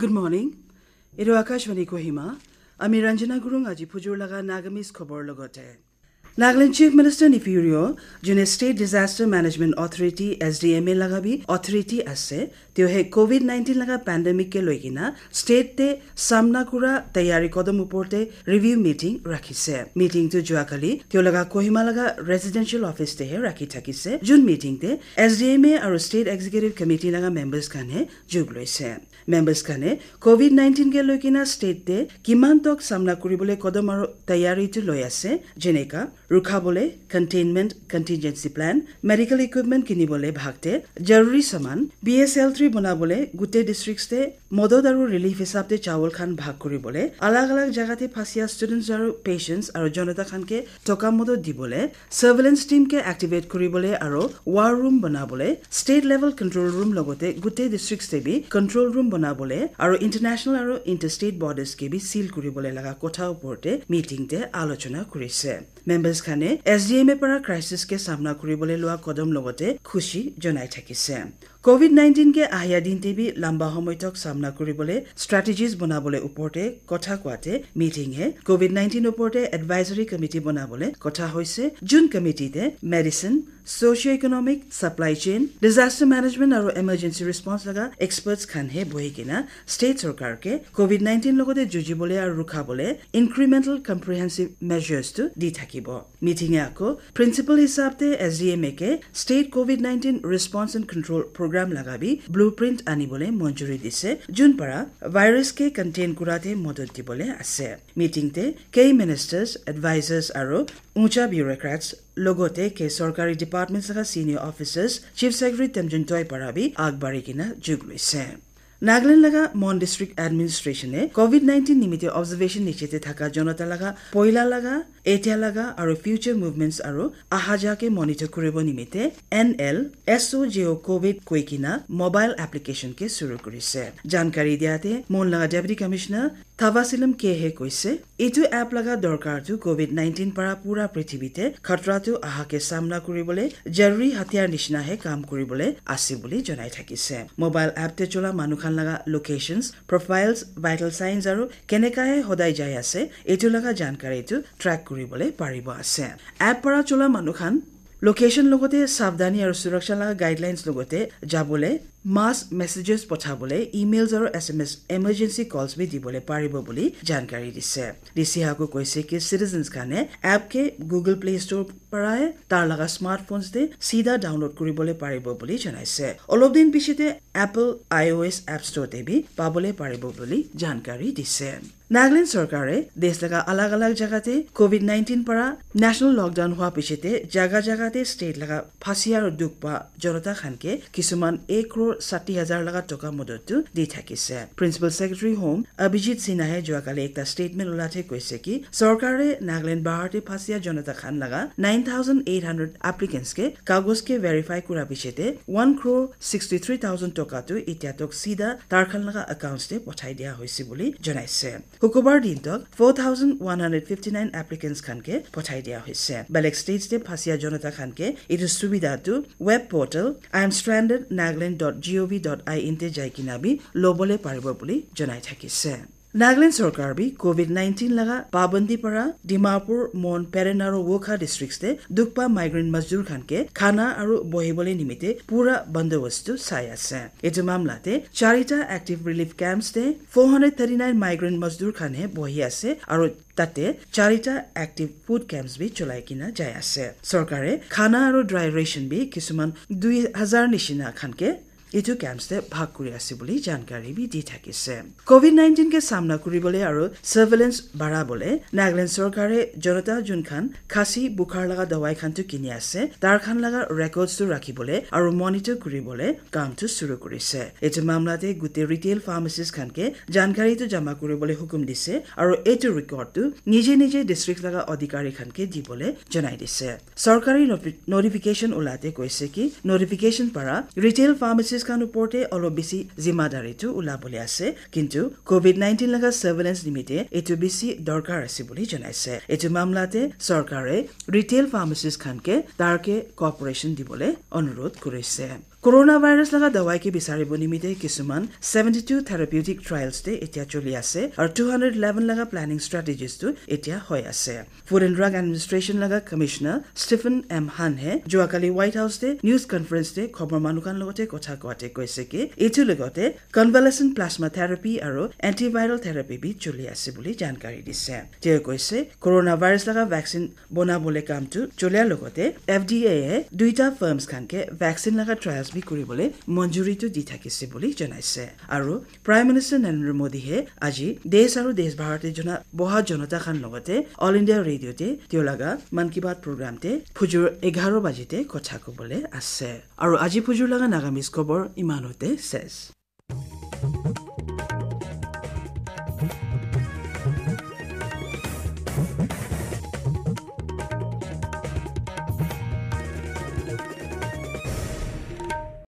good morning এইটো আকাশবাণী কহিমা আমি ৰঞ্জনা গুৰুং আজি ফুজুৰ লগা নাগামিজ খবৰ লগতে नागाल्यान्ड चिफ मिनिस्टर निफ्युरियो जुन state disaster management authority SDMA लगा अथोरिटी आसे त्यो हे कोभिड नाइन्टिन लगा पेन्डेमिकके लैकिन स्टेटले सामना कुरा तयारी कदम उपते रिभ्यु मिटिङ राखिसे मिटिङ त्यो जुवाकालि त्यो लगा कोहिमा लगा रेजिडेन्सियल अफिस हे राखि थाकिसे जुन मिटिङ ते एसडिएमए आरु स्टेट एक्जिक्युटिभ कमिटी लगा मेम्बर्स खाने जुग लैसे मेम्बर्स खाने कोभिड नाइन्टिनके लैकिन स्टेटले किमान तक सामना कुरिबले कदम आरु तयारीटो लै आसे जेनेका ৰখাবলৈ containment contingency plan medical equipment কিনিবলৈ ভাগতে জৰুৰী চামান বি এছ এল থ্ৰী বনাবলৈ গোটেই ডিষ্ট্ৰিক্টে মদত আৰু ৰিলিফ হিচাপে চাউল খান ভাগ কৰিবলৈ আলাগ আলাগ জেগাতে ফাঁচি ষ্টুডেণ্টছ আৰু পেচেণ্টছ আৰু জনতা খানকে টকা মদত দিবলৈ চাৰ্ভেলেঞ্চ টীমকে এক্টিভেট কৰিবলৈ আৰু ৱাৰ ৰুম বনাবলৈ ষ্টেট লেভেল কণ্ট্ৰল ৰুম লগতে গোটেই ডিষ্ট্ৰিক্টেবি কণ্ট্ৰল ৰুম বনাবলৈ আৰু ইণ্টাৰনেশ্যনেল আৰু ইণ্টাৰষ্টেট বৰ্ডাৰ্ছ কেবি চিল কৰিবলৈ লগা কথাৰ ওপৰতে মিটিংতে আলোচনা কৰিছে মেম্বাৰ্ছ খানে এছ ডি এমএ পৰা ক্ৰাইচিছকে চামনা কৰিবলৈ লোৱা কদম লগতে খুচী জনাই থাকিছে কভিড নাইণ্টিনকে আহিয়া দিনতে বি লম্বা সময়তক চামনা কৰিবলৈ ষ্ট্ৰেটেজিজ বনাবলৈ ওপৰতে কথা কোৱাতে মিটিঙে কভিড নাইণ্টিন ওপৰতে এডভাইজৰী কমিটি বনাবলৈ কথা হৈছে যোন কমিটিতে medicine socio economic supply chain disaster management আৰু এমাৰজেঞ্চি ৰেছপন্স লগা এক্সপাৰ্টছ খানহে বহি কিনা ষ্টেট চৰকাৰকে কভিড নাইণ্টিন লগতে যুঁজিবলৈ আৰু ৰখাবলৈ ইনক্ৰিমেণ্টেল কম্প্ৰিহেনচিভ মেজাৰ্ছটো দি থাকিব মিটিঙে আকৌ প্ৰিন্সিপাল হিচাপতে এছ ডি এম একে state covid covid response and control programme লগাবি ব্লু প্ৰিণ্ট আনিবলৈ মঞ্জুৰি দিছে যোন পৰা ভাইৰাছ কে কণ্টেইন কৰাতে মদত দিবলৈ আছে মিটিংতে কেই মিনিষ্টাৰ্ছ এডভাইজাৰ্ছ আৰু উঁচা বিউৰক্ৰেটছ লগতে কে চৰকাৰী ডিপাৰ্টমেণ্ট তথা officers chief secretary Temjen Toy পৰাবি আগবাঢ়ি কিনে যোগ লৈছে নাগালেণ্ড লগা মন ডিষ্ট্ৰিক্ট এডমিনিষ্ট্ৰেশ্যনে কভিড নাইণ্টিন নিমিত্তে অবজাৰ্ভেশ্যন নিচিনা থকা জনতা লগা পইলা লগা এতিয়া লগা আৰু ফিউচাৰ মুভমেণ্টছ আৰু অহা যাকে মনিটৰ কৰিব নিমিত্তে N L S O' G O' covid কৈ কিনা মোবাইল এপ্লিকেশ্যনকে চুৰু কৰিছে জানকাৰী দিয়াতে মন লগা ডেপুটি কমিশ্যনাৰ থাভাছিলিম কেহে কৈছে এইটো এপ লগা দৰকাৰটো কভিড নাইণ্টিন পৰা পুৰা পৃথিৱীতে খতৰাটো আহাকে চামনা কৰিবলৈ জৰুৰী হাতিয়াৰ নিচিনাহে কাম কৰিবলৈ আছে বুলি জনাই থাকিছে মোবাইল এপটোৱে চলা মানুহখন লগা লোকেশ্যনছ প্ৰফাইলছ ভাইটেল চাইন্স আৰু কেনেকাহে সদায় যাই আছে এইটো লগা জানকাৰীটো ট্ৰেক কৰিবলৈ পাৰিব আছে এপ পৰা চলা মানুহ খান লোকেশ্যন লগতে সাৱধানী আৰু সুৰক্ষা লগা গাইডলাইনছ লগতে যাবলৈ মাছ মেছেজেছ পঠাবলৈ ইমেইলছ আৰু S M S emergency calls বি দিবলৈ পাৰিব বুলি জানকাৰী দিছে ৰিচিহাকো কৈছে কি চিটিজেন্স খানে এপকে গুগল প্লে ষ্টৰ পৰাই তাৰ লগা স্মাৰ্টফোনছ দি চিধা ডাউনলোড কৰিবলৈ পাৰিব বুলি জনাইছে অলপ দিন পিছতে Apple I O' S app ষ্টৰতে বি পাবলৈ পাৰিব বুলি জানকাৰী দিছে নাগালেণ্ড চৰকাৰে দেশ লগা আলাগ আলাগ জেগাতে কভিড নাইণ্টিন পৰা নেশ্যনেল লকডাউন হোৱা পিছতে জাগা জাগাতে ষ্টেট লগা ফাঁচি আৰু দুখ পোৱা জনতা খানকে কিছুমান এক ক্ৰ'ৰ ষাঠি হাজাৰ লগা টকা মদতটো দি থাকিছে প্ৰিন্সিপাল ছেক্ৰেটাৰী হোম অভিজিত সিনহাই যোৱাকালি এটা ষ্টেটমেণ্ট ওলাওঁতে কৈছে কি চৰকাৰে নাগালেণ্ড বাহাৰতে ফাঁচিয়া জনতা খান লগা নাইন থাউজেণ্ড এইট হাণ্ড্ৰেড এপ্লিকেণ্টছকে কাগজকে ভেৰিফাই কৰাৰ পিছতে one crore sixty three thousand টকাটো এতিয়া তোক চিধা তাৰ খান লগা একাউণ্টছতে পঠাই দিয়া হৈছে বুলি জনাইছে শুকুৰবাৰ দিনটোক four thousand one hundred fifty nine applicants খানকে পঠাই দিয়া হৈছে বেলেগ ষ্টেট ষ্টেপ ফাঁচিয়া জনতা খানকে এইটো সুবিধাটো web portal I am stranded Nagaland dot G O' V dot I N ইনতে যাই কিনে আমি ল'বলৈ পাৰিব বুলি জনাই থাকিছে নাগালেণ্ড চৰকাৰবি কভিড নাইণ্টিন লগা পাবন্দী পৰা ডিমাপুৰ মন পেৰেন আৰু ৱোখা ডিষ্ট্ৰিক্টে দুখপা মাইগ্ৰেণ্ট মজদুৰ খানকে খানা আৰু বহিবলৈ নিমিত্তে পূৰা বন্দোবস্ত চাই আছে এইটো মামলাতে চাৰিটা এক্টিভ ৰিলিফ কেম্পছতে four hundred thirty nine migrant মজদুৰ খানে বহি আছে আৰু তাতে চাৰিটা এক্টিভ ফুড কেম্পছ বি চলাই কিনা যায় আছে চৰকাৰে খানা আৰু ড্ৰাই ৰেচন বি কিছুমান দুই হাজাৰ নিচিনা খানকে এইটো কেম্পছে ভাগ কৰি আছে বুলি জানকাৰী দি থাকিছে কভিড নাইণ্টিনকে চামনা কৰিবলৈ আৰু চাৰ্ভেলেঞ্চ বাঢ়াবলৈ নাগালেণ্ড চৰকাৰে জনতা যোনখন খাচী বোখাৰ লগা দৱাইখনটো কিনি আছে তাৰখন লগা ৰেকৰ্ডছটো ৰাখিবলৈ আৰু মনিটৰ কৰিবলৈ কামটো চুৰু কৰিছে এইটো মামলাতে গোটেই ৰিটেইল ফাৰ্মাচিষ্টখনকে জানকাৰীটো জমা কৰিবলৈ হুকুম দিছে আৰু এইটো ৰেকৰ্ডটো নিজে নিজে ডিষ্ট্ৰিক্ট লগা অধিকাৰীখনকে দিবলৈ জনাই দিছে চৰকাৰী নটিফিকেশ্যন ওলাওঁতে কৈছে কি নটিফিকেশ্যন পৰা ৰিটেইল ফাৰ্মাচিষ্ট খান ওপৰতে অলপ বেছি জিম্মাদাৰীটো ওলাবলৈ আছে কিন্তু কভিড নাইণ্টিন লগা চাৰ্ভেলেন্স নিমিত্তে এইটো বেছি দৰকাৰ আছে বুলি জনাইছে এইটো মামলাতে চৰকাৰে ৰিটেইল ফাৰ্মাচিষ্ট খানকে তাৰকে কপাৰেশ্যন দিবলৈ অনুৰোধ কৰিছে কৰোণা ভাইৰাছ লগা দাৱাইকে বিচাৰিব নিমিত্তে কিছুমান চেভেণ্টি টু থেৰাপিউটিক ট্ৰায়েলছে এতিয়া চলি আছে আৰু টু হাণ্ড্ৰেড ইলেভেন লগা প্লেনিং ষ্ট্ৰেটেজিছটো এতিয়া হৈ আছে ফুড এণ্ড ড্ৰাগ এডমিনিষ্ট্ৰেশ্যন লগা কমিশ্যনাৰ ষ্টিফেন এম হানহে যোৱাকালি হোৱাইট হাউছতে নিউজ কনফাৰেন্সতে খবৰ মানুহৰ লগতে কথা কোৱাতে কৈছে কি এইটোৰ লগতে কনভালেচন প্লাজমা থেৰাপি আৰু এণ্টিভাইৰেল বি চলি আছে বুলি জানকাৰী দিছে তেওঁ কৈছে কৰোণা ভাইৰাছ লগা ভেকচিন বনাবলৈ কামটো চলিয়াৰ লগতে এফ ডি এ দুইটা ফাৰ্মছ খানকে ভেকচিন লগা ট্ৰায়েলছ বাচনি কৰিবলৈ মঞ্জুৰিটো দি থাকিছে বুলি জনাইছে আৰু প্ৰাইম মিনিষ্টাৰ নৰেন্দ্ৰ মোদীয়ে আজি দেশ আৰু দেশ ভাৰতীয় জনা বহা খান লগতে অল ইণ্ডিয়া ৰেডিঅ'তে তেওঁ লগা মন কী বাত প্ৰগ্ৰামতে ফুজুৰ এঘাৰ বাজিতে কথা ক'বলৈ আছে আৰু আজি ফুজুৰ লগা নাগামিজ খবৰ ইমানতে শেষ